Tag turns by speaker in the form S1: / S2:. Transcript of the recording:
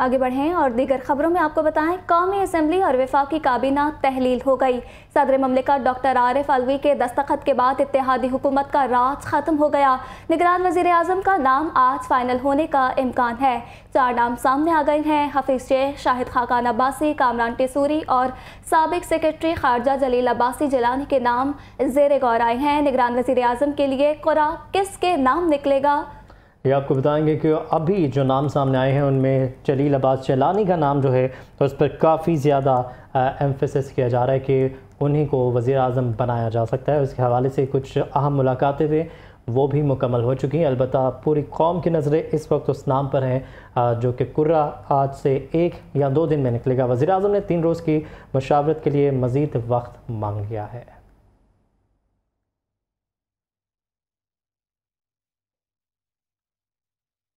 S1: आगे बढ़ें और दीगर खबरों में आपको बताएं कौमी असम्बली और विफाक की काबीना तहलील हो गई सदर ममलिका डॉक्टर आरिफ अलवी के दस्तखत के बाद इतिहादी हुकूमत का राज खत्म हो गया निगरान वजीर अजम का नाम आज फाइनल होने का इम्कान है चार नाम सामने आ गए हैं हफीज़ शेख शाहिद खाकान अब्बासी कामरान टेसूरी और सबक सेक्रेटरी खारजा जलील अब्बासी जलानी के नाम जेर गौर आए हैं निगरान वजीर अजम के लिए कुरा किसके नाम निकलेगा
S2: ये आपको बताएंगे कि अभी जो नाम सामने आए हैं उनमें जलील अब्बास चलानी का नाम जो है तो उस पर काफ़ी ज़्यादा एम्फेसिस किया जा रहा है कि उन्हीं को वज़ी अजम बनाया जा सकता है उसके हवाले से कुछ अहम मुलाकातें थे वो भी मुकम्मल हो चुकी हैं अलबत् पूरी कौम की नज़रें इस वक्त उस नाम पर हैं जो कि कुर्रा आज से एक या दो दिन में निकलेगा वज़ी अजम ने तीन रोज़ की मशावरत के लिए मज़ीद वक्त मांग लिया है